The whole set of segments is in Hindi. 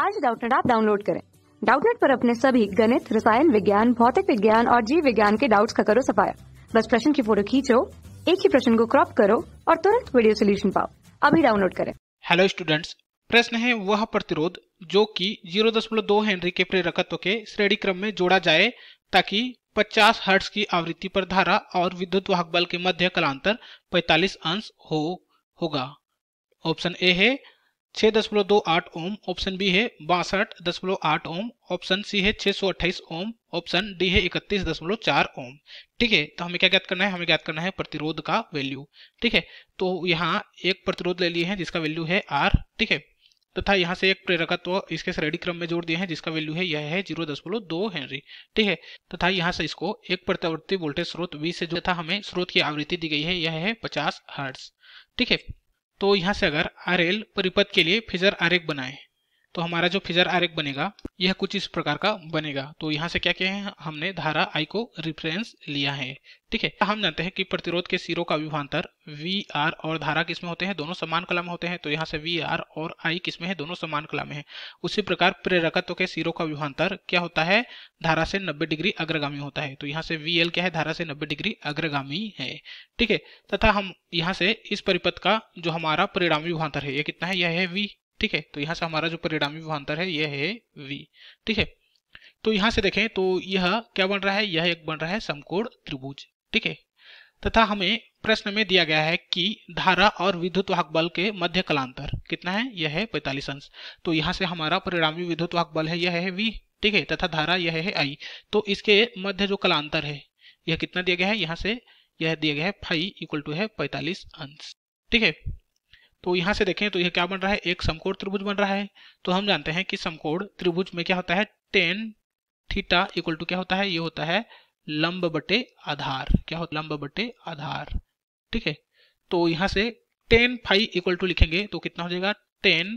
आज डाउटनेट आप डाउनलोड करें डाउटनेट पर अपने सभी गणित रसायन विज्ञान भौतिक विज्ञान और जीव विज्ञान के डाउट्स का करो सफाया बस प्रश्न की फोटो खींचो एक ही प्रश्न को क्रॉप करो और तुरंत वीडियो सोल्यूशन पाओ अभी डाउनलोड करें हेलो स्टूडेंट्स प्रश्न है वह प्रतिरोध जो कि 0.2 हेनरी के प्रेरकत्व के श्रेणी क्रम में जोड़ा जाए ताकि 50 हर्ट्ज की आवृत्ति पर धारा और विद्युत वाहक बल के मध्य कलांतर 45 अंश हो होगा ऑप्शन ए है 6.28 दशमलव दो आठ ओम ऑप्शन बी है बासठ दशमलव आठ ओम ऑप्शन सी है छह सौ अट्ठाईस ओम ऑप्शन डी है इकतीस दशमलव चार ओम ठीक है तो हमें क्या ज्ञात करना है हमें ज्ञात करना है प्रतिरोध का वैल्यू ठीक है तो यहाँ एक प्रतिरोध ले लिए हैं जिसका वैल्यू है आर ठीक है तथा यहाँ से एक प्रेरकत्व इसके श्रेणी क्रम में जोड़ दिए हैं जिसका वैल्यू है यह है जीरो दशमलव दो हेनरी ठीक है तथा यहाँ से इसको एक प्रतिवर्ती वोल्टेज स्रोत वी से जो था हमें स्रोत की आवृत्ति दी गई है यह है पचास हर्ट्स ठीक है तो यहाँ से अगर आर परिपथ के लिए फेजर आरेख बनाएं तो हमारा जो फिजर आरेख बनेगा यह कुछ इस प्रकार का बनेगा तो यहाँ से क्या क्या है हमने धारा आई को रिफरेंस लिया है ठीक है हम जानते हैं कि प्रतिरोध के सिरों का विभांतर वी आर और धारा किसमें होते हैं दोनों समान कला में होते हैं तो यहाँ से वी आर और आई किसमें है दोनों समान कला में है उसी प्रकार प्रेरकत्व के सिरों का विभांतर क्या होता है धारा से नब्बे डिग्री अग्रगामी होता है तो यहाँ से वी एल क्या है धारा से नब्बे डिग्री अग्रगामी है ठीक है तथा हम यहाँ से इस परिपथ का जो हमारा परिणामी विभांतर है यह कितना है यह है वी ठीक है तो यहाँ से हमारा जो परिणामी विभांतर है यह है वी ठीक है तो यहाँ से देखें तो यह क्या बन रहा है यह एक बन रहा है समकोण त्रिभुज ठीक है तथा हमें प्रश्न में दिया गया है कि धारा और विद्युत वाहक बल के मध्य कलांतर कितना है यह है पैतालीस अंश तो यहाँ से हमारा परिणामी विद्युत वाहक बल है यह है वी ठीक है तथा धारा यह है आई तो इसके मध्य जो कलांतर है यह कितना दिया गया है यहाँ से यह दिया गया है फाइव इक्वल टू है पैतालीस अंश ठीक है तो यहाँ से देखें तो यह क्या बन रहा है एक समकोण त्रिभुज बन रहा है तो हम जानते हैं कि समकोण त्रिभुज में क्या होता है टेन थीटा इक्वल टू क्या होता है ये होता है लंब बटे आधार क्या होता है लंब बटे आधार ठीक है तो यहाँ से टेन फाइव इक्वल टू लिखेंगे तो कितना हो जाएगा टेन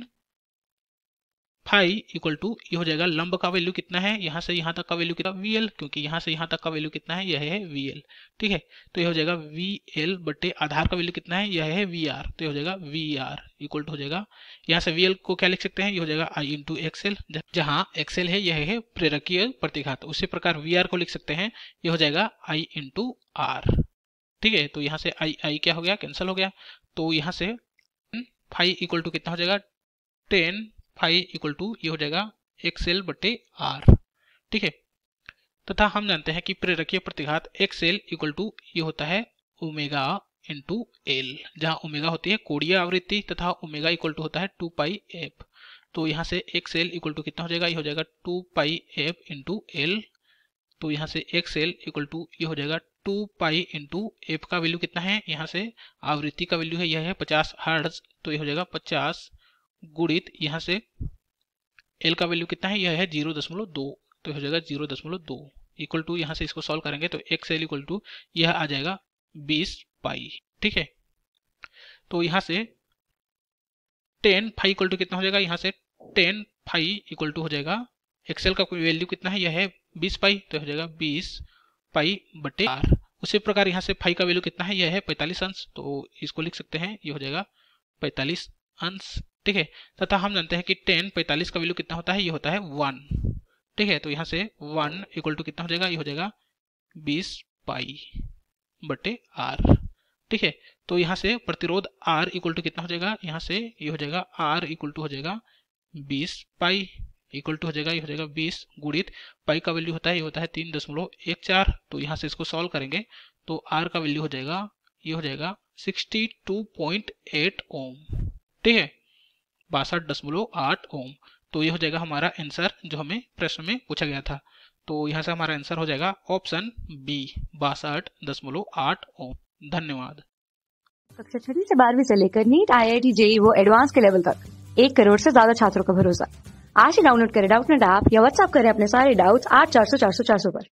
फाइव इक्वल टू ये हो जाएगा लंब का वैल्यू कितना है यहाँ से यहाँ तक का वैल्यू कितना वी एल क्योंकि यहाँ से यहाँ तक का वैल्यू कितना है यह है वी एल ठीक है तो यह हो जाएगा वी एल बटे आधार का वैल्यू कितना है यह है वी आर तो यह हो जाएगा वी आर इक्वल टू हो जाएगा यहाँ से वी एल को क्या लिख सकते हैं ये हो जाएगा आई इंटू एक्सएल जहाँ एक्सएल है यह है प्रेरकीय प्रतिघात उसी प्रकार वी आर को लिख सकते हैं ये हो जाएगा आई इंटू आर ठीक है तो यहाँ से आई आई क्या हो गया कैंसिल हो गया तो यहाँ से फाइव इक्वल टू कितना हो जाएगा टेन आई इक्वल टू ये हो जाएगा एक्स एल बटे आर ठीक है तथा हम जानते हैं कि प्रेरकीय प्रतिघात एक्स एल इक्वल टू ये होता है ओमेगा इंटू एल जहाँ ओमेगा होती है कोडिया आवृत्ति तथा ओमेगा इक्वल टू होता है टू पाई एफ तो यहाँ से एक्स एल इक्वल टू कितना हो जाएगा ये हो जाएगा two pi F into L तो यहाँ से एक्स एल इक्वल टू ये हो जाएगा टू पाई इंटू एफ का वैल्यू कितना है यहाँ से आवृत्ति का वैल्यू है यह है पचास हर्ट्ज तो ये हो जाएगा पचास गुणित यहाँ से एल का वैल्यू कितना है यह है जीरो दशमलव दो तो हो जाएगा जीरो दशमलव दो इक्वल टू यहाँ से इसको सॉल्व करेंगे तो एक्स एल इक्वल टू यह आ जाएगा बीस पाई ठीक है तो यहाँ से टेन फाइव इक्वल टू कितना हो जाएगा यहाँ से टेन फाइव इक्वल टू हो जाएगा एक्सेल का वैल्यू कितना है यह है बीस पाई तो हो जाएगा बीस पाई बटे आर उसी प्रकार यहाँ से फाइव का वैल्यू कितना है यह है पैंतालीस अंश तो इसको लिख सकते हैं ये हो जाएगा पैंतालीस अंश ठीक है तथा हम जानते हैं कि टेन पैंतालीस का वैल्यू कितना होता है ये होता है वन ठीक है तो यहाँ से वन इक्वल टू कितना हो जाएगा ये हो जाएगा बीस पाई बटे आर ठीक है तो यहाँ से प्रतिरोध आर इक्वल टू कितना हो जाएगा यहाँ से ये यह हो जाएगा आर इक्वल टू हो जाएगा बीस पाई इक्वल टू हो जाएगा ये हो जाएगा बीस गुणित पाई का वैल्यू होता है ये होता है तीन दशमलव एक चार तो यहाँ से इसको सॉल्व करेंगे तो आर का वैल्यू हो जाएगा ये हो जाएगा sixty two point eight ohm ठीक है बासठ दशमलव आठ ओम तो ये हो जाएगा हमारा आंसर जो हमें प्रश्न में पूछा गया था तो यहाँ से हमारा आंसर हो जाएगा ऑप्शन बी बासठ दशमलव आठ ओम धन्यवाद कक्षा छठी से बारहवीं से लेकर NEET I I T JEE वो एडवांस के लेवल तक एक करोड़ से ज्यादा छात्रों का भरोसा आज ही डाउनलोड करें डाउट नेट ऐप या व्हाट्सअप करें अपने सारे डाउट्स आठ चार सौ चार सौ चार सौ पर